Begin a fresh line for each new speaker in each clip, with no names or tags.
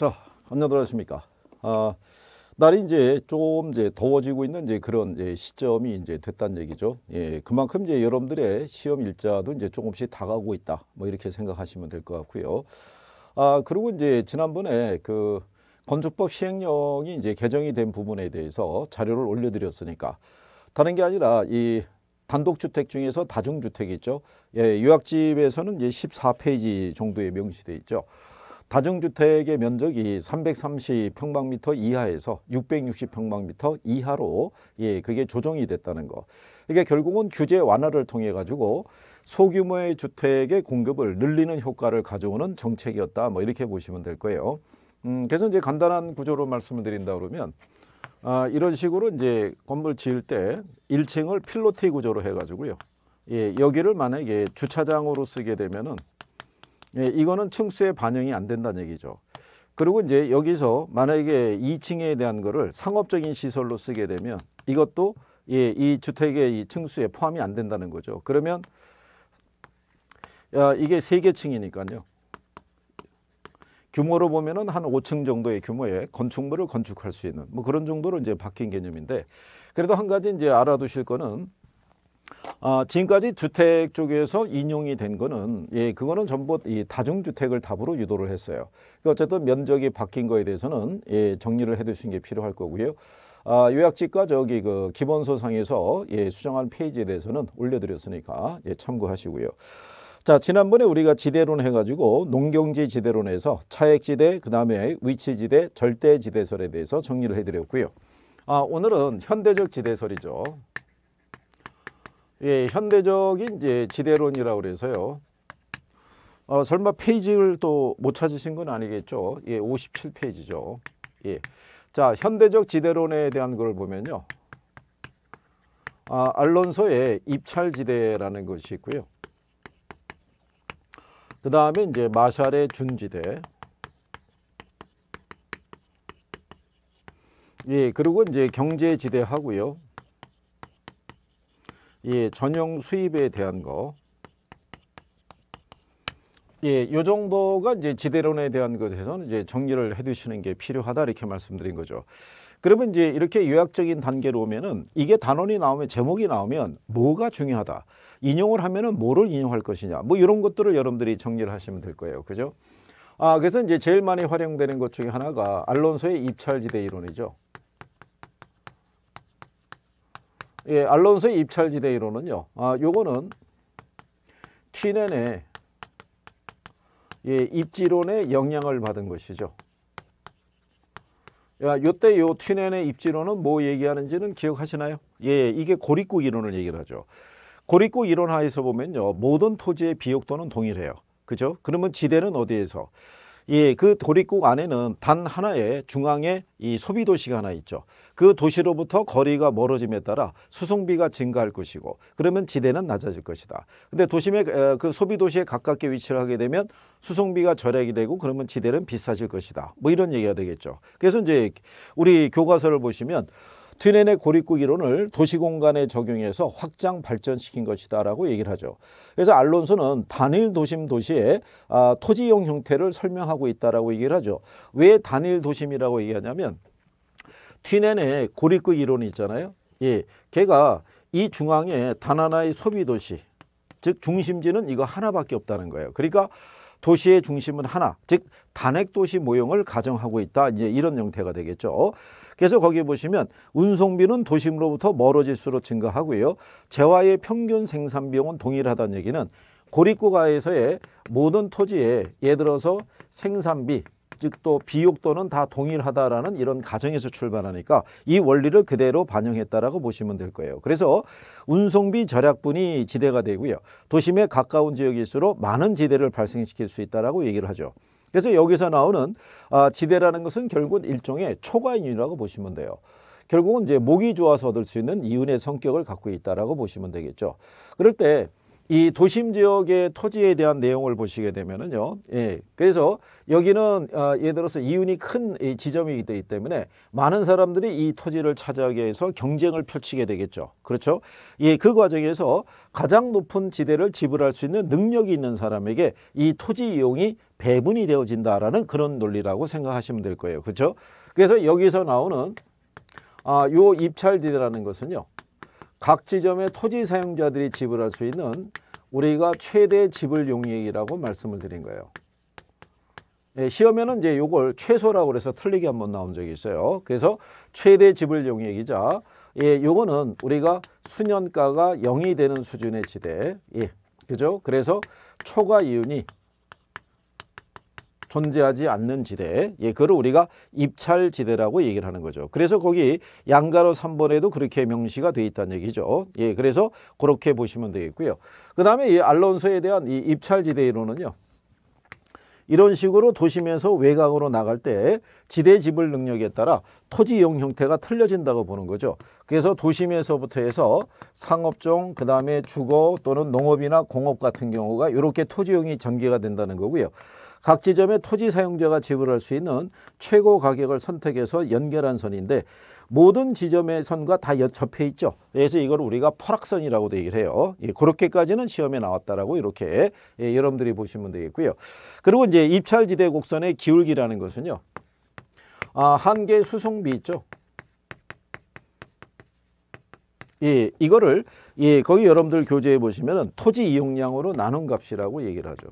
자, 안녕하십니까. 아, 날이 이제 좀 이제 더워지고 있는 이제 그런 이제 시점이 이제 됐단 얘기죠. 예, 그만큼 이제 여러분들의 시험 일자도 이제 조금씩 다가오고 있다. 뭐 이렇게 생각하시면 될 것 같고요. 아, 그리고 이제 지난번에 그 건축법 시행령이 이제 개정이 된 부분에 대해서 자료를 올려드렸으니까 다른 게 아니라 이 단독주택 중에서 다중주택 있죠. 예, 요약집에서는 이제 14페이지 정도에 명시돼 있죠. 다중주택의 면적이 330평방미터 이하에서 660평방미터 이하로 예, 그게 조정이 됐다는 거. 그러니까 결국은 규제 완화를 통해 가지고 소규모의 주택의 공급을 늘리는 효과를 가져오는 정책이었다. 뭐 이렇게 보시면 될 거예요. 음, 그래서 이제 간단한 구조로 말씀을 드린다 그러면 아, 이런 식으로 이제 건물 지을 때 1층을 필로티 구조로 해 가지고요. 예, 여기를 만약에 주차장으로 쓰게 되면은 예, 이거는 층수에 반영이 안 된다는 얘기죠. 그리고 이제 여기서 만약에 2층에 대한 거를 상업적인 시설로 쓰게 되면 이것도 예, 이 주택의 이 층수에 포함이 안 된다는 거죠. 그러면 야, 이게 세개 층이니까요. 규모로 보면은 한 5층 정도의 규모의 건축물을 건축할 수 있는 뭐 그런 정도로 이제 바뀐 개념인데 그래도 한 가지 이제 알아두실 거는 아, 지금까지 주택 쪽에서 인용이 된 거는 예, 그거는 전부 이 다중주택을 답으로 유도를 했어요. 그러니까 어쨌든 면적이 바뀐 거에 대해서는 예, 정리를 해 두신 게 필요할 거고요. 아, 요약지가 저기 그 기본서상에서 예, 수정한 페이지에 대해서는 올려드렸으니까 예, 참고하시고요. 자 지난번에 우리가 지대론 해가지고 농경지 지대론에서 차액지대 그 다음에 위치지대 절대지대설에 대해서 정리를 해드렸고요. 아, 오늘은 현대적 지대설이죠. 예, 현대적인 이제 예, 지대론이라고 그래서요. 어, 설마 페이지를 또 못 찾으신 건 아니겠죠? 예, 57페이지죠. 예. 자, 현대적 지대론에 대한 걸 보면요. 아, 알론소의 입찰지대라는 것이 있고요. 그 다음에 이제 마샬의 준지대. 예, 그리고 이제 경제지대하고요. 예, 전용 수입에 대한 거. 예, 요 정도가 이제 지대론에 대한 것에서는 이제 정리를 해 두시는 게 필요하다 이렇게 말씀드린 거죠. 그러면 이제 이렇게 요약적인 단계로 오면은 이게 단원이 나오면 제목이 나오면 뭐가 중요하다. 인용을 하면은 뭐를 인용할 것이냐. 뭐 이런 것들을 여러분들이 정리를 하시면 될 거예요. 그죠? 아, 그래서 이제 제일 많이 활용되는 것 중에 하나가 알론소의 입찰지대 이론이죠. 예, 알론소의 입찰지대 이론은요. 아, 요거는 튀넨의 예, 입지론의 영향을 받은 것이죠. 야, 요때 요 튀넨의 입지론은 뭐 얘기하는지는 기억하시나요? 예, 예 이게 고립국 이론을 얘기를 하죠. 고립국 이론 하에서 보면요. 모든 토지의 비옥도는 동일해요. 그죠? 그러면 지대는 어디에서? 예, 그 도립국 안에는 단 하나의 중앙에 이 소비 도시가 하나 있죠. 그 도시로부터 거리가 멀어짐에 따라 수송비가 증가할 것이고 그러면 지대는 낮아질 것이다. 근데 도심의 그 소비 도시에 가깝게 위치를 하게 되면 수송비가 절약이 되고 그러면 지대는 비싸질 것이다. 뭐 이런 얘기가 되겠죠. 그래서 이제 우리 교과서를 보시면 튀넨의 고립국 이론을 도시공간에 적용해서 확장 발전시킨 것이다 라고 얘기를 하죠. 그래서 알론소는 단일 도심 도시의 아, 토지용 형태를 설명하고 있다라고 얘기를 하죠. 왜 단일 도심이라고 얘기하냐면 튀넨의 고립국 이론이 있잖아요. 예, 걔가 이 중앙에 단 하나의 소비도시 즉 중심지는 이거 하나밖에 없다는 거예요. 그러니까 도시의 중심은 하나, 즉 단핵 도시 모형을 가정하고 있다. 이제 이런 형태가 되겠죠. 그래서 거기에 보시면 운송비는 도심으로부터 멀어질수록 증가하고요. 재화의 평균 생산 비용은 동일하다는 얘기는 고립국가에서의 모든 토지에 예를 들어서 생산비, 즉또비옥도는다 동일하다라는 이런 가정에서 출발하니까 이 원리를 그대로 반영했다라고 보시면 될 거예요. 그래서 운송비 절약분이 지대가 되고요. 도심에 가까운 지역일수록 많은 지대를 발생시킬 수 있다라고 얘기를 하죠. 그래서 여기서 나오는 아, 지대라는 것은 결국은 일종의 초과인이라고 보시면 돼요. 결국은 이제 목이 좋아서 얻을 수 있는 이윤의 성격을 갖고 있다라고 보시면 되겠죠. 그럴 때이 도심 지역의 토지에 대한 내용을 보시게 되면은요. 예. 그래서 여기는 어, 예를 들어서 이윤이 큰 이 지점이기 때문에 많은 사람들이 이 토지를 차지하기 위해서 경쟁을 펼치게 되겠죠. 그렇죠? 예, 그 과정에서 가장 높은 지대를 지불할 수 있는 능력이 있는 사람에게 이 토지 이용이 배분이 되어진다라는 그런 논리라고 생각하시면 될 거예요. 그렇죠? 그래서 여기서 나오는 아, 요 입찰지대라는 것은요. 각 지점의 토지 사용자들이 지불할 수 있는 우리가 최대 지불 용액이라고 말씀을 드린 거예요. 예, 시험에는 이제 요걸 최소라고 그서 틀리게 한 번 나온 적이 있어요. 그래서 최대 지불 용액이자 예, 요거는 우리가 수년가가 0이 되는 수준의 지대. 예. 그죠? 그래서 초과 이윤이 존재하지 않는 지대 예, 그걸 우리가 입찰지대라고 얘기를 하는 거죠. 그래서 거기 양가로 3번에도 그렇게 명시가 돼 있다는 얘기죠. 예, 그래서 그렇게 보시면 되겠고요. 그 다음에 이 알론소에 대한 이 입찰지대 이론은요. 이런 식으로 도심에서 외곽으로 나갈 때 지대 지불 능력에 따라 토지 이용 형태가 틀려진다고 보는 거죠. 그래서 도심에서부터 해서 상업종, 그 다음에 주거 또는 농업이나 공업 같은 경우가 이렇게 토지용이 전개가 된다는 거고요. 각 지점의 토지 사용자가 지불할 수 있는 최고 가격을 선택해서 연결한 선인데 모든 지점의 선과 다 접해 있죠. 그래서 이걸 우리가 퍼락선이라고도 얘기를 해요. 예, 그렇게까지는 시험에 나왔다라고 이렇게 예, 여러분들이 보시면 되겠고요. 그리고 이제 입찰지대 곡선의 기울기라는 것은요. 아, 한개 수송비 있죠. 예, 이거를 예, 거기 여러분들 교재에 보시면은 토지 이용량으로 나눈 값이라고 얘기를 하죠.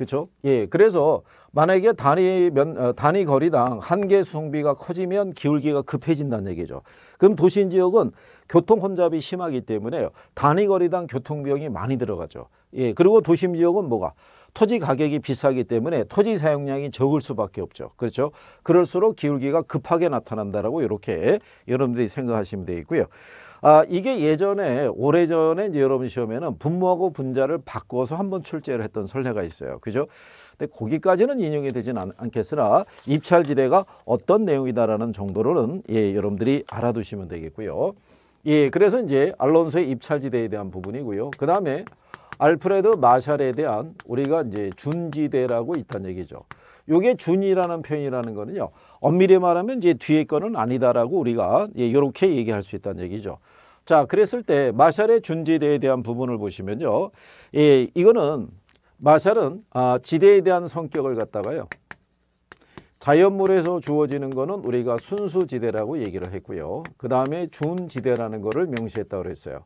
그렇죠? 예. 그래서 만약에 단위 면 어, 단위 거리당 한개 수송비가 커지면 기울기가 급해진다는 얘기죠. 그럼 도심 지역은 교통 혼잡이 심하기 때문에 단위 거리당 교통 비용이 많이 들어가죠. 예. 그리고 도심 지역은 뭐가 토지 가격이 비싸기 때문에 토지 사용량이 적을 수밖에 없죠. 그렇죠? 그럴수록 기울기가 급하게 나타난다라고 이렇게 여러분들이 생각하시면 되겠고요. 아, 이게 예전에 오래전에 이제 여러분 시험에는 분모하고 분자를 바꿔서 한번 출제를 했던 설례가 있어요. 그죠? 근데 거기까지는 인용이 되진 않, 않겠으나 입찰지대가 어떤 내용이다라는 정도로는 예, 여러분들이 알아두시면 되겠고요. 예, 그래서 이제 알론소의 입찰지대에 대한 부분이고요. 그 다음에 알프레드 마샬에 대한 우리가 이제 준지대라고 있다는 얘기죠. 요게 준이라는 표현이라는 거는요. 엄밀히 말하면 이제 뒤에 거는 아니다라고 우리가 이렇게 예, 얘기할 수 있다는 얘기죠. 자, 그랬을 때 마샬의 준지대에 대한 부분을 보시면요. 예, 이거는 마샬은 아, 지대에 대한 성격을 갖다가요. 자연물에서 주어지는 거는 우리가 순수지대라고 얘기를 했고요. 그 다음에 준지대라는 거를 명시했다고 그랬어요.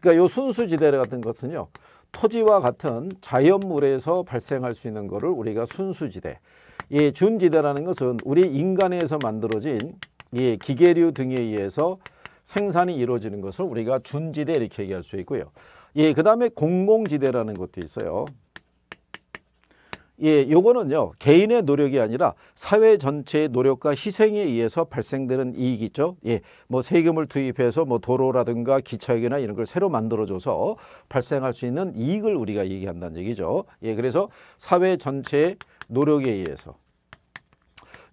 그러니까 요 순수지대 같은 것은요. 토지와 같은 자연물에서 발생할 수 있는 것을 우리가 순수지대 이 준지대라는 것은 우리 인간에서 만들어진 이 기계류 등에 의해서 생산이 이루어지는 것을 우리가 준지대 이렇게 얘기할 수 있고요. 예, 그 다음에 공공지대라는 것도 있어요. 예, 요거는요. 개인의 노력이 아니라 사회 전체의 노력과 희생에 의해서 발생되는 이익이죠. 예. 뭐 세금을 투입해서 뭐 도로라든가 기차역이나 이런 걸 새로 만들어 줘서 발생할 수 있는 이익을 우리가 얘기한다는 얘기죠. 예. 그래서 사회 전체의 노력에 의해서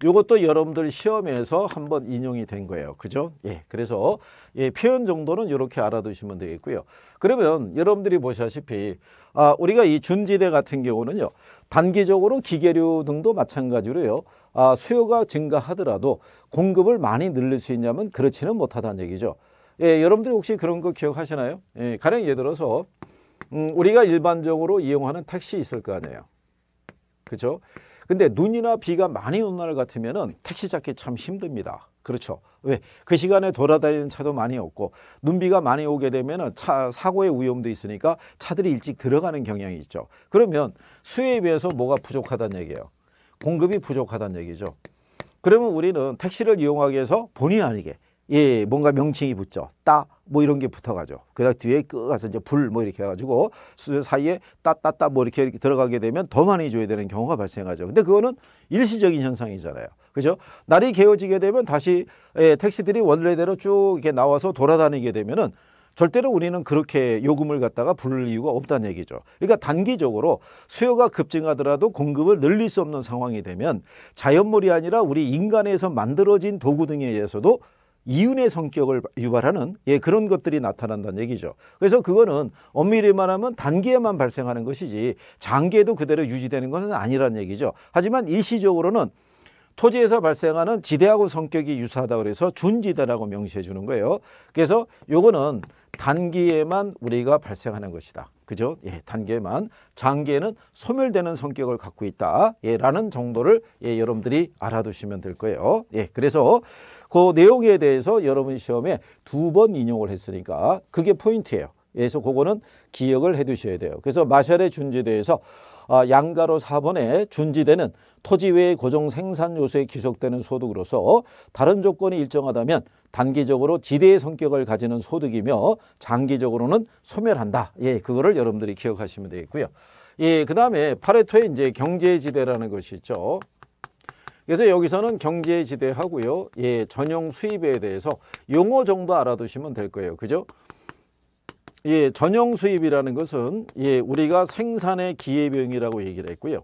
요것도 여러분들 시험에서 한번 인용이 된 거예요. 그죠? 예. 그래서 예, 표현 정도는 이렇게 알아두시면 되겠고요. 그러면 여러분들이 보시다시피 아, 우리가 이 준지대 같은 경우는요. 단기적으로 기계류 등도 마찬가지로요. 아, 수요가 증가하더라도 공급을 많이 늘릴 수 있냐면 그렇지는 못하다는 얘기죠. 예, 여러분들이 혹시 그런 거 기억하시나요? 예, 가령 예를 들어서 음, 우리가 일반적으로 이용하는 택시 있을 거 아니에요. 그렇죠? 근데 눈이나 비가 많이 오는 날 같으면 택시 잡기 참 힘듭니다. 그렇죠. 왜? 그 시간에 돌아다니는 차도 많이 없고 눈비가 많이 오게 되면 차 사고의 위험도 있으니까 차들이 일찍 들어가는 경향이 있죠. 그러면 수요에 비해서 뭐가 부족하다는 얘기예요. 공급이 부족하다는 얘기죠. 그러면 우리는 택시를 이용하기 위해서 본의 아니게 예, 뭔가 명칭이 붙죠. 따, 뭐 이런 게 붙어가죠. 그다 음 뒤에 끄 가서 이제 불, 뭐 이렇게 해가지고 수저 사이에 따, 따, 따, 뭐 이렇게, 이렇게 들어가게 되면 더 많이 줘야 되는 경우가 발생하죠. 근데 그거는 일시적인 현상이잖아요. 그죠? 날이 개어지게 되면 다시 예, 택시들이 원래대로 쭉 이렇게 나와서 돌아다니게 되면은 절대로 우리는 그렇게 요금을 갖다가 부를 이유가 없다는 얘기죠. 그러니까 단기적으로 수요가 급증하더라도 공급을 늘릴 수 없는 상황이 되면 자연물이 아니라 우리 인간에서 만들어진 도구 등에 의해서도 이윤의 성격을 유발하는 예, 그런 것들이 나타난다는 얘기죠. 그래서 그거는 엄밀히 말하면 단기에만 발생하는 것이지 장기에도 그대로 유지되는 것은 아니라는 얘기죠. 하지만 일시적으로는 토지에서 발생하는 지대하고 성격이 유사하다 그래서 준지대라고 명시해 주는 거예요. 그래서 요거는 단기에만 우리가 발생하는 것이다. 그죠? 예, 단계만 장기에는 소멸되는 성격을 갖고 있다. 예, 라는 정도를 예, 여러분들이 알아두시면 될 거예요. 예, 그래서 그 내용에 대해서 여러분 시험에 두 번 인용을 했으니까 그게 포인트예요. 그래서 그거는 기억을 해 두셔야 돼요. 그래서 마샬의 준지대해서 아, 양가로 4번에 준지되는 토지 외의 고정 생산 요소에 귀속되는 소득으로서 다른 조건이 일정하다면 단기적으로 지대의 성격을 가지는 소득이며 장기적으로는 소멸한다. 예, 그거를 여러분들이 기억하시면 되겠고요. 예, 그 다음에 파레토의 이제 경제지대라는 것이 있죠. 그래서 여기서는 경제지대하고요. 예, 전용 수입에 대해서 용어 정도 알아두시면 될 거예요. 그죠? 예, 전용 수입이라는 것은 예, 우리가 생산의 기회비용이라고 얘기를 했고요.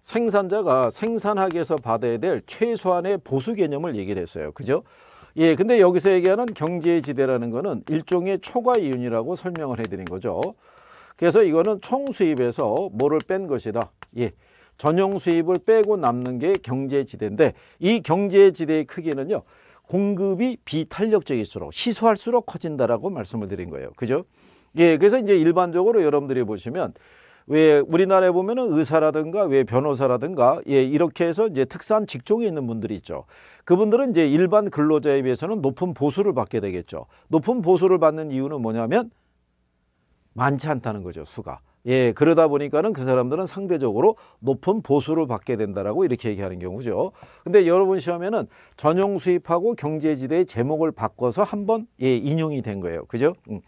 생산자가 생산하기에서 받아야 될 최소한의 보수 개념을 얘기를 했어요. 그죠? 예, 근데 여기서 얘기하는 경제의 지대라는 거는 일종의 초과 이윤이라고 설명을 해드린 거죠. 그래서 이거는 총 수입에서 뭐를 뺀 것이다. 예, 전용 수입을 빼고 남는 게 경제 지대인데 이 경제 지대의 크기는요. 공급이 비탄력적일수록 시소할수록 커진다라고 말씀을 드린 거예요. 그죠? 예, 그래서 이제 일반적으로 여러분들이 보시면 왜 우리나라에 보면 의사라든가 왜 변호사라든가 예 이렇게 해서 이제 특수한 직종에 있는 분들이 있죠. 그분들은 이제 일반 근로자에 비해서는 높은 보수를 받게 되겠죠. 높은 보수를 받는 이유는 뭐냐면 많지 않다는 거죠 수가. 예, 그러다 보니까는 그 사람들은 상대적으로 높은 보수를 받게 된다라고 이렇게 얘기하는 경우죠. 근데 여러분 시험에는 전용 수입하고 경제지대의 제목을 바꿔서 한번 예, 인용이 된 거예요. 그죠? 음.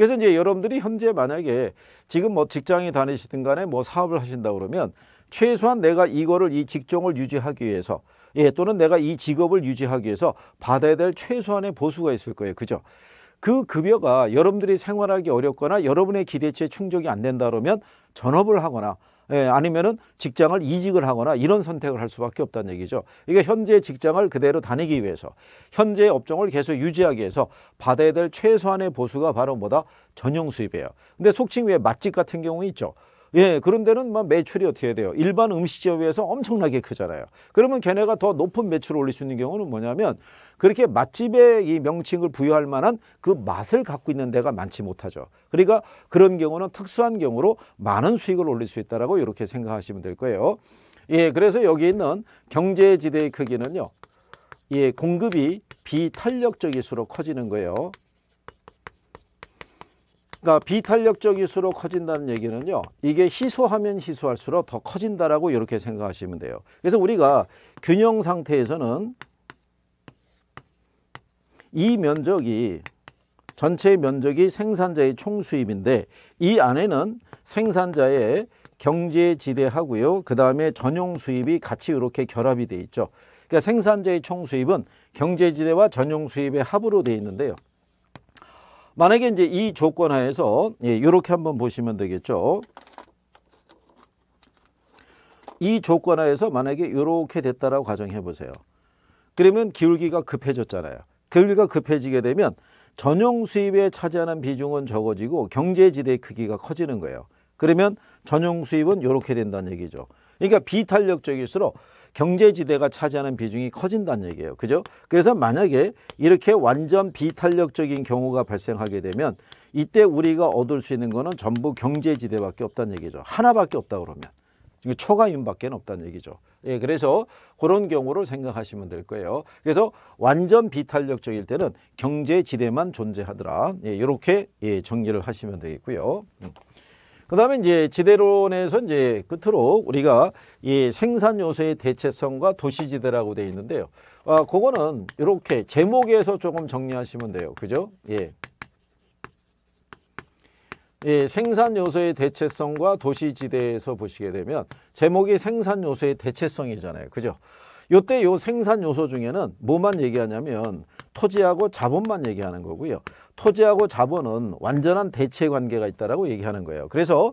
그래서 이제 여러분들이 현재 만약에 지금 뭐 직장에 다니시든 간에 뭐 사업을 하신다 그러면 최소한 내가 이거를 이 직종을 유지하기 위해서 예, 또는 내가 이 직업을 유지하기 위해서 받아야 될 최소한의 보수가 있을 거예요. 그죠? 그 급여가 여러분들이 생활하기 어렵거나 여러분의 기대치에 충족이 안 된다 그러면 전업을 하거나 예, 아니면은 직장을 이직을 하거나 이런 선택을 할 수밖에 없다는 얘기죠. 이게 그러니까 현재 직장을 그대로 다니기 위해서 현재 업종을 계속 유지하기 위해서 받아야 될 최소한의 보수가 바로 뭐다 전용 수입이에요. 근데 속칭 위에 맛집 같은 경우 있죠. 예, 그런데는 막 뭐 매출이 어떻게 돼요? 일반 음식점에 서 엄청나게 크잖아요. 그러면 걔네가 더 높은 매출을 올릴 수 있는 경우는 뭐냐면 그렇게 맛집에이 명칭을 부여할 만한 그 맛을 갖고 있는 데가 많지 못하죠. 그러니까 그런 경우는 특수한 경우로 많은 수익을 올릴 수 있다라고 이렇게 생각하시면 될 거예요. 예, 그래서 여기 있는 경제지대의 크기는요. 예, 공급이 비탄력적일수록 커지는 거예요. 그러니까 비탄력적일수록 커진다는 얘기는요. 이게 희소하면 희소할수록 더 커진다라고 이렇게 생각하시면 돼요. 그래서 우리가 균형 상태에서는 이 면적이 전체 면적이 생산자의 총 수입인데 이 안에는 생산자의 경제 지대하고요. 그 다음에 전용 수입이 같이 이렇게 결합이 돼 있죠. 그러니까 생산자의 총 수입은 경제 지대와 전용 수입의 합으로 돼 있는데요. 만약에 이제 이 조건 하에서 예, 이렇게 한번 보시면 되겠죠. 이 조건 하에서 만약에 이렇게 됐다라고 가정해 보세요. 그러면 기울기가 급해졌잖아요. 기울기가 급해지게 되면 전용 수입에 차지하는 비중은 적어지고 경제지대의 크기가 커지는 거예요. 그러면 전용 수입은 이렇게 된다는 얘기죠. 그러니까 비탄력적일수록 경제지대가 차지하는 비중이 커진다는 얘기예요. 그죠? 그래서 만약에 이렇게 완전 비탄력적인 경우가 발생하게 되면 이때 우리가 얻을 수 있는 거는 전부 경제지대밖에 없다는 얘기죠. 하나밖에 없다 그러면. 지금 초과윤밖에 없다는 얘기죠. 예, 그래서 그런 경우를 생각하시면 될 거예요. 그래서 완전 비탄력적일 때는 경제지대만 존재하더라. 예, 이렇게 예, 정리를 하시면 되겠고요. 음. 그 다음에 이제 지대론에서 이제 끝으로 우리가 이 생산 요소의 대체성과 도시지대라고 되어 있는데요. 아, 그거는 이렇게 제목에서 조금 정리하시면 돼요. 그죠? 예. 예, 생산 요소의 대체성과 도시지대에서 보시게 되면 제목이 생산 요소의 대체성이잖아요. 그죠? 요때 요 생산 요소 중에는 뭐만 얘기하냐면 토지하고 자본만 얘기하는 거고요. 토지하고 자본은 완전한 대체 관계가 있다라고 얘기하는 거예요. 그래서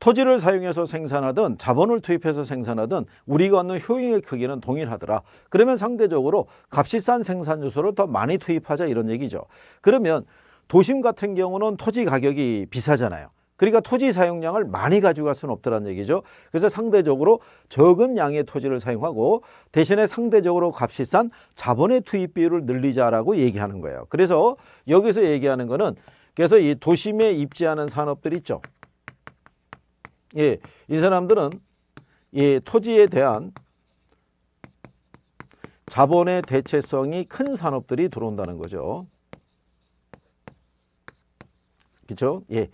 토지를 사용해서 생산하든 자본을 투입해서 생산하든 우리가 얻는 효용의 크기는 동일하더라. 그러면 상대적으로 값이 싼 생산 요소를 더 많이 투입하자 이런 얘기죠. 그러면 도심 같은 경우는 토지 가격이 비싸잖아요. 그러니까 토지 사용량을 많이 가져갈 수는 없다는 얘기죠. 그래서 상대적으로 적은 양의 토지를 사용하고 대신에 상대적으로 값이 싼 자본의 투입 비율을 늘리자라고 얘기하는 거예요. 그래서 여기서 얘기하는 거는 그래서 이 도심에 입지하는 산업들 있죠. 예, 이 사람들은 이 토지에 대한 자본의 대체성이 큰 산업들이 들어온다는 거죠. 그렇죠? 예.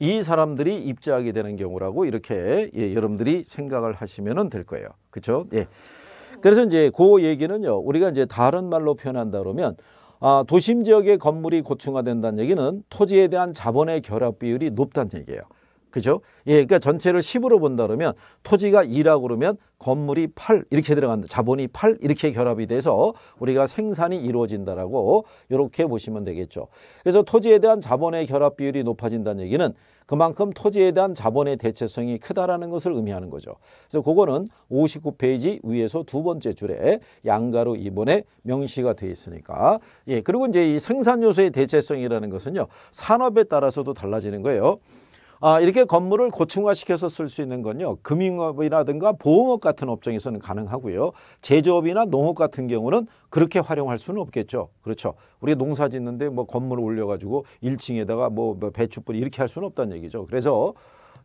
이 사람들이 입자하게 되는 경우라고 이렇게 예, 여러분들이 생각을 하시면 될 거예요. 그렇죠? 예. 그래서 이제 그 얘기는요. 우리가 이제 다른 말로 표현한다 그러면 아, 도심 지역의 건물이 고층화된다는 얘기는 토지에 대한 자본의 결합 비율이 높다는 얘기예요. 그죠? 예, 그러니까 전체를 10으로 본다 그러면 토지가 2라 그러면 건물이 8 이렇게 들어간다. 자본이 8 이렇게 결합이 돼서 우리가 생산이 이루어진다라고 이렇게 보시면 되겠죠. 그래서 토지에 대한 자본의 결합 비율이 높아진다는 얘기는 그만큼 토지에 대한 자본의 대체성이 크다라는 것을 의미하는 거죠. 그래서 그거는 59페이지 위에서 두 번째 줄에 양가로 이번에 명시가 되어 있으니까 예, 그리고 이제 이 생산 요소의 대체성이라는 것은요. 산업에 따라서도 달라지는 거예요. 아, 이렇게 건물을 고층화시켜서 쓸 수 있는 건요. 금융업이라든가 보험업 같은 업종에서는 가능하고요. 제조업이나 농업 같은 경우는 그렇게 활용할 수는 없겠죠. 그렇죠. 우리 농사 짓는데 뭐 건물을 올려가지고 1층에다가 뭐배춧불리 뭐 이렇게 할 수는 없다는 얘기죠. 그래서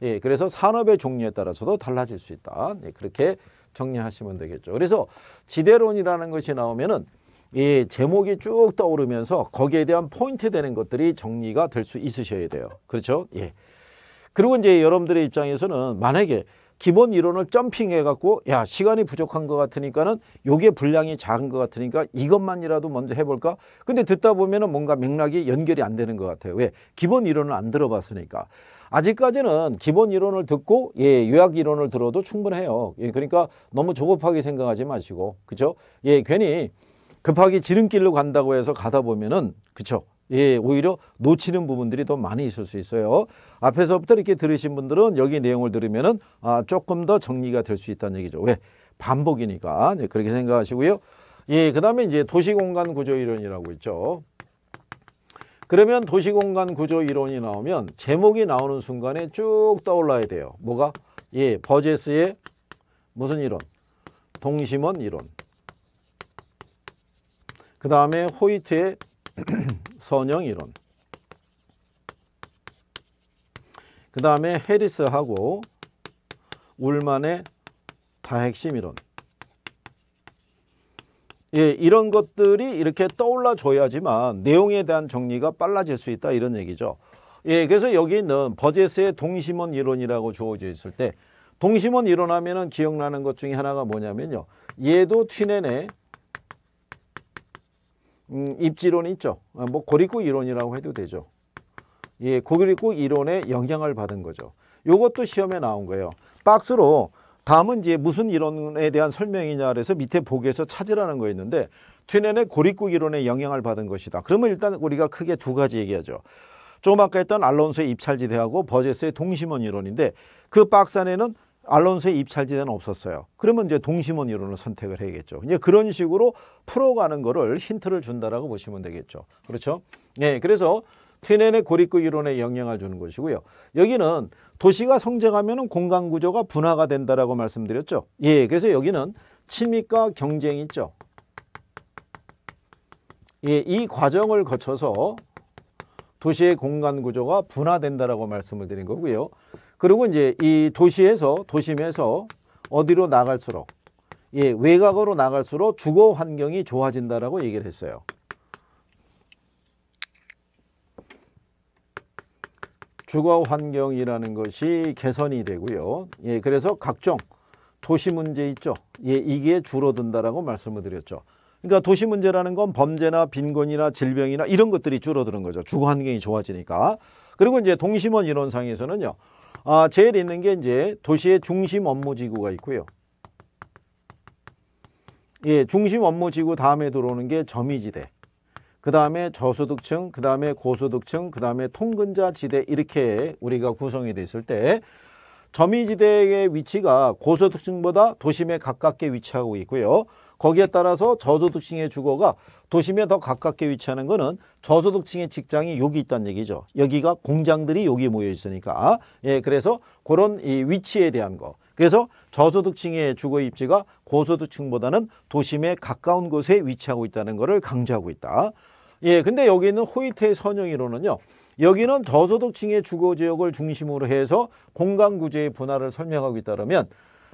예, 그래서 산업의 종류에 따라서도 달라질 수 있다. 예, 그렇게 정리하시면 되겠죠. 그래서 지대론이라는 것이 나오면은 이 제목이 쭉 떠오르면서 거기에 대한 포인트 되는 것들이 정리가 될 수 있으셔야 돼요. 그렇죠? 예. 그리고 이제 여러분들의 입장에서는 만약에 기본 이론을 점핑해갖고 야 시간이 부족한 것 같으니까는 요게 분량이 작은 것 같으니까 이것만이라도 먼저 해볼까? 근데 듣다 보면은 뭔가 맥락이 연결이 안 되는 것 같아요. 왜? 기본 이론을 안 들어봤으니까. 아직까지는 기본 이론을 듣고 예 요약 이론을 들어도 충분해요. 예, 그러니까 너무 조급하게 생각하지 마시고 그죠? 예 괜히 급하게 지름길로 간다고 해서 가다 보면은 그쵸? 예, 오히려 놓치는 부분들이 더 많이 있을 수 있어요. 앞에서부터 이렇게 들으신 분들은 여기 내용을 들으면은 아, 조금 더 정리가 될 수 있다는 얘기죠. 왜? 반복이니까. 네, 그렇게 생각하시고요. 예, 그다음에 이제 도시 공간 구조 이론이라고 있죠. 그러면 도시 공간 구조 이론이 나오면 제목이 나오는 순간에 쭉 떠올라야 돼요. 뭐가? 예, 버제스의 무슨 이론? 동심원 이론. 그 다음에 호이트의 선형 이론. 그 다음에 해리스하고 울만의 다핵심 이론. 예, 이런 것들이 이렇게 떠올라 줘야지만 내용에 대한 정리가 빨라질 수 있다 이런 얘기죠. 예, 그래서 여기 있는 버제스의 동심원 이론이라고 주어져 있을 때 동심원 이론 하면 기억나는 것 중에 하나가 뭐냐면요. 얘도 튀넨의 음, 입지론이 있죠. 아, 뭐고립국 이론이라고 해도 되죠. 예, 고립국 이론에 영향을 받은 거죠. 요것도 시험에 나온 거예요. 박스로 다음은 이제 무슨 이론에 대한 설명이냐 그래서 밑에 보기에서 찾으라는 거였는데 튜넨의고립국 이론에 영향을 받은 것이다. 그러면 일단 우리가 크게 두 가지 얘기하죠. 조금 아까 했던 알론소의 입찰지대하고 버제스의 동심원 이론인데 그 박스 안에는 알론소의 입찰지대는 없었어요. 그러면 이제 동심원 이론을 선택을 해야겠죠. 이제 그런 식으로 풀어가는 거를 힌트를 준다라고 보시면 되겠죠. 그렇죠? 예, 그래서 튀넨의 고립구 이론에 영향을 주는 것이고요. 여기는 도시가 성장하면 공간 구조가 분화가 된다라고 말씀드렸죠. 예, 그래서 여기는 침입과 경쟁이 있죠. 예, 이 과정을 거쳐서 도시의 공간 구조가 분화된다라고 말씀을 드린 거고요. 그리고 이제 이 도시에서 도심에서 어디로 나갈수록 예, 외곽으로 나갈수록 주거 환경이 좋아진다라고 얘기를 했어요. 주거 환경이라는 것이 개선이 되고요. 예, 그래서 각종 도시 문제 있죠. 예, 이게 줄어든다라고 말씀을 드렸죠. 그러니까 도시 문제라는 건 범죄나 빈곤이나 질병이나 이런 것들이 줄어드는 거죠. 주거 환경이 좋아지니까. 그리고 이제 동심원 이론상에서는요. 아, 제일 있는 게 이제 도시의 중심 업무 지구가 있고요. 예, 중심 업무 지구 다음에 들어오는 게 점이지대. 그 다음에 저소득층, 그 다음에 고소득층, 그 다음에 통근자 지대 이렇게 우리가 구성이 됐을 때 점이지대의 위치가 고소득층보다 도심에 가깝게 위치하고 있고요. 거기에 따라서 저소득층의 주거가 도심에 더 가깝게 위치하는 거는 저소득층의 직장이 여기 있다는 얘기죠. 여기가 공장들이 여기 모여 있으니까. 예, 그래서 그런 이 위치에 대한 거. 그래서 저소득층의 주거 입지가 고소득층보다는 도심에 가까운 곳에 위치하고 있다는 것을 강조하고 있다. 예, 근데 여기 있는 호이테의 선형이론은요. 여기는 저소득층의 주거 지역을 중심으로 해서 공간 구조의 분할을 설명하고 있다면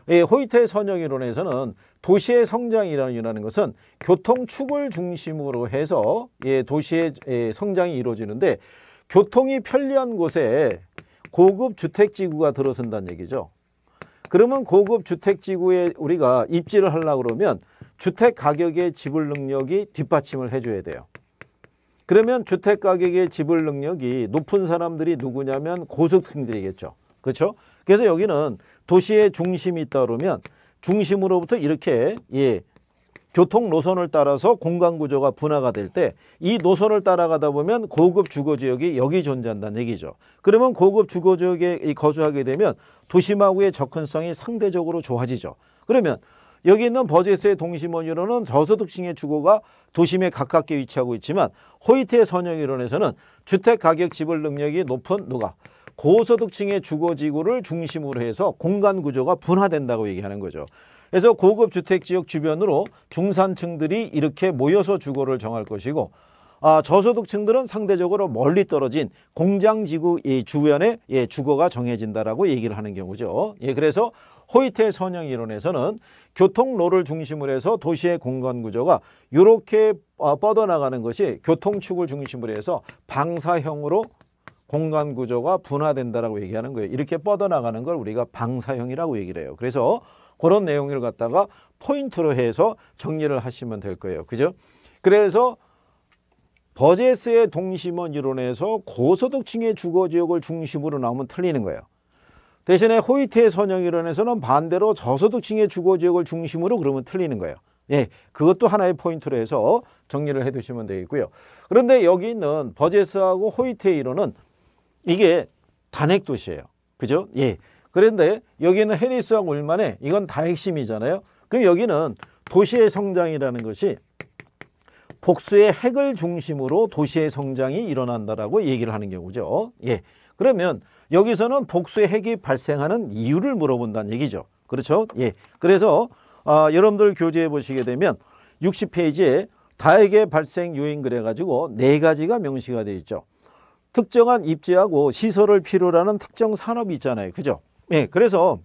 예, 호이터의 선형이론에서는 도시의 성장이라는 것은 교통 축을 중심으로 해서 예, 도시의 예, 성장이 이루어지는데 교통이 편리한 곳에 고급 주택지구가 들어선다는 얘기죠. 그러면 고급 주택지구에 우리가 입지를 하려고 그러면 주택 가격의 지불 능력이 뒷받침을 해줘야 돼요. 그러면 주택 가격의 지불 능력이 높은 사람들이 누구냐면 고소득층들이겠죠. 그렇죠? 그래서 여기는 도시의 중심이 떠오르면 중심으로부터 이렇게 예, 교통 노선을 따라서 공간 구조가 분화가 될 때 이 노선을 따라가다 보면 고급 주거 지역이 여기 존재한다는 얘기죠. 그러면 고급 주거 지역에 거주하게 되면 도심하고의 접근성이 상대적으로 좋아지죠. 그러면 여기 있는 버제스의 동심원이론은 저소득층의 주거가 도심에 가깝게 위치하고 있지만 호이트의 선형이론에서는 주택 가격 지불 능력이 높은 누가 고소득층의 주거지구를 중심으로 해서 공간 구조가 분화된다고 얘기하는 거죠. 그래서 고급 주택 지역 주변으로 중산층들이 이렇게 모여서 주거를 정할 것이고 아, 저소득층들은 상대적으로 멀리 떨어진 공장지구 이 주변에 예, 주거가 정해진다라고 얘기를 하는 경우죠. 예, 그래서 호이테 선형 이론에서는 교통로를 중심으로 해서 도시의 공간 구조가 이렇게 어, 뻗어나가는 것이 교통축을 중심으로 해서 방사형으로 공간 구조가 분화된다라고 얘기하는 거예요. 이렇게 뻗어나가는 걸 우리가 방사형이라고 얘기를 해요. 그래서 그런 내용을 갖다가 포인트로 해서 정리를 하시면 될 거예요. 그죠? 그래서 버제스의 동심원 이론에서 고소득층의 주거 지역을 중심으로 나오면 틀리는 거예요. 대신에 호이트의 선형 이론에서는 반대로 저소득층의 주거 지역을 중심으로 그러면 틀리는 거예요. 예, 그것도 하나의 포인트로 해서 정리를 해 두시면 되겠고요. 그런데 여기 있는 버제스하고 호이트의 이론은 이게 단핵 도시예요. 그죠? 예. 그런데 여기는 해리스와 울만에 이건 다 핵심이잖아요. 그럼 여기는 도시의 성장이라는 것이 복수의 핵을 중심으로 도시의 성장이 일어난다라고 얘기를 하는 경우죠. 예. 그러면 여기서는 복수의 핵이 발생하는 이유를 물어본다는 얘기죠. 그렇죠? 예. 그래서 아, 여러분들 교재에 보시게 되면 60페이지에 다액의 발생 요인 그래가지고 네 가지가 명시가 되어 있죠. 특정한 입지하고 시설을 필요로 하는 특정 산업이 있잖아요. 그죠? 예, 그래서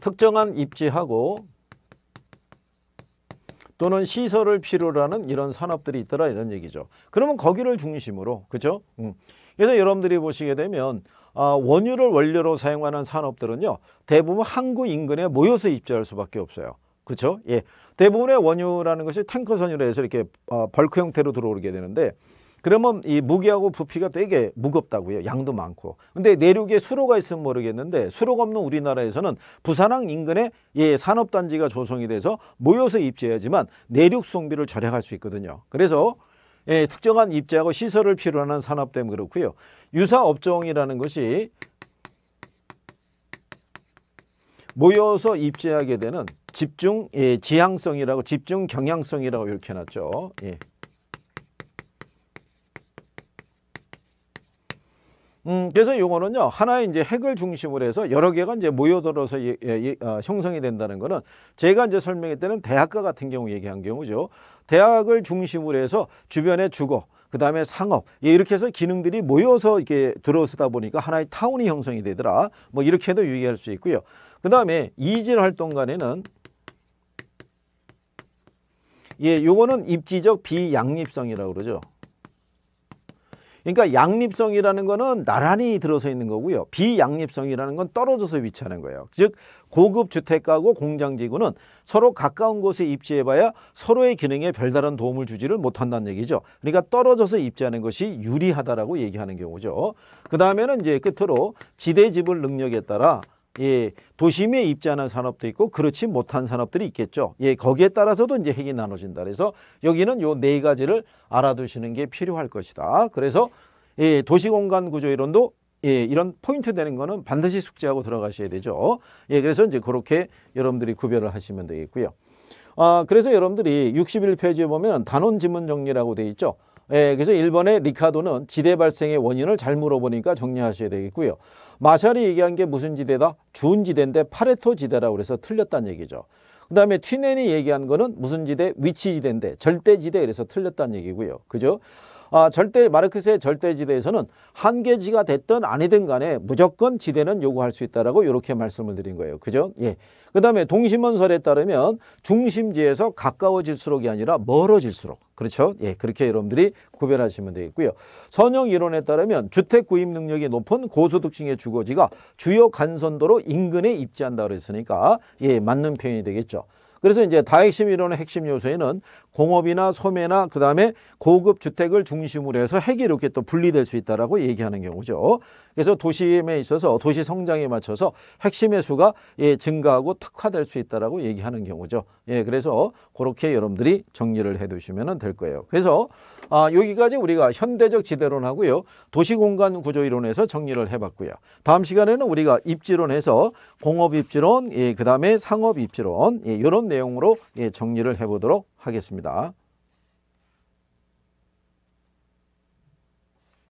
특정한 입지하고 또는 시설을 필요로 하는 이런 산업들이 있더라 이런 얘기죠. 그러면 거기를 중심으로 그죠? 음. 그래서 여러분들이 보시게 되면 아, 원유를 원료로 사용하는 산업들은요. 대부분 항구 인근에 모여서 입주할 수밖에 없어요. 그렇죠? 예. 대부분의 원유라는 것이 탱커 선유로 해서 이렇게 어, 벌크 형태로 들어오게 되는데 그러면 이 무게하고 부피가 되게 무겁다고요. 양도 많고. 근데 내륙에 수로가 있으면 모르겠는데 수로가 없는 우리나라에서는 부산항 인근에 예, 산업단지가 조성이 돼서 모여서 입지해야지만 내륙 송비를 절약할 수 있거든요. 그래서 예, 특정한 입지하고 시설을 필요하는 로 산업 때문에 그렇고요. 유사 업종이라는 것이 모여서 입지하게 되는 집중 예, 지향성이라고 집중 경향성이라고 이렇게 해놨죠. 예. 음, 그래서 요거는요 하나의 이제 핵을 중심으로 해서 여러 개가 이제 모여들어서 예, 예, 어, 형성이 된다는 거는 제가 이제 설명했때는 대학과 같은 경우 얘기한 경우죠. 대학을 중심으로 해서 주변의 주거 그 다음에 상업 예, 이렇게 해서 기능들이 모여서 이렇게 들어서다 보니까 하나의 타운이 형성이 되더라. 뭐 이렇게도 유의할 수 있고요. 그 다음에 이질 활동간에는 예, 요거는 입지적 비양립성이라고 그러죠. 그러니까 양립성이라는 거는 나란히 들어서 있는 거고요. 비양립성이라는 건 떨어져서 위치하는 거예요. 즉 고급 주택가고 공장지구는 서로 가까운 곳에 입지해봐야 서로의 기능에 별다른 도움을 주지를 못한다는 얘기죠. 그러니까 떨어져서 입지하는 것이 유리하다라고 얘기하는 경우죠. 그 다음에는 이제 끝으로 지대지불 능력에 따라 예, 도심에 입지하는 산업도 있고 그렇지 못한 산업들이 있겠죠. 예, 거기에 따라서도 이제 핵이 나눠진다. 그래서 여기는 요 네 가지를 알아두시는 게 필요할 것이다. 그래서 예, 도시공간 구조 이론도 예, 이런 포인트 되는 거는 반드시 숙지하고 들어가셔야 되죠. 예, 그래서 이제 그렇게 여러분들이 구별을 하시면 되겠고요. 아, 그래서 여러분들이 61페이지에 보면 단원 지문 정리라고 돼 있죠. 예, 그래서 일번의 리카도는 지대 발생의 원인을 잘 물어보니까 정리하셔야 되겠고요. 마샬이 얘기한 게 무슨 지대다? 준지대인데 파레토 지대라고 그서 틀렸다는 얘기죠. 그 다음에 튀넨이 얘기한 거는 무슨 지대? 위치지대인데 절대지대 그래서 틀렸다는 얘기고요. 그죠? 아, 절대 마르크스의 절대지대에서는 한계지가 됐든 아니든 간에 무조건 지대는 요구할 수 있다라고 이렇게 말씀을 드린 거예요. 그죠? 예. 그다음에 동심원설에 따르면 중심지에서 가까워질수록이 아니라 멀어질수록 그렇죠? 예, 그렇게 여러분들이 구별하시면 되겠고요. 선형 이론에 따르면 주택 구입 능력이 높은 고소득층의 주거지가 주요 간선도로 인근에 입지한다고 했으니까 예, 맞는 표현이 되겠죠. 그래서 이제 다핵심 이론의 핵심 요소에는 공업이나 소매나 그다음에 고급 주택을 중심으로 해서 핵이 이렇게 또 분리될 수 있다라고 얘기하는 경우죠. 그래서 도심에 있어서 도시 성장에 맞춰서 핵심의 수가 예, 증가하고 특화될 수 있다라고 얘기하는 경우죠. 예, 그래서 그렇게 여러분들이 정리를 해 두시면 될 거예요. 그래서 아, 여기까지 우리가 현대적 지대론하고요. 도시 공간 구조 이론에서 정리를 해 봤고요. 다음 시간에는 우리가 입지론에서 공업 입지론, 예, 그다음에 상업 입지론 예, 이런 내용으로 예, 정리를 해 보도록 하겠습니다.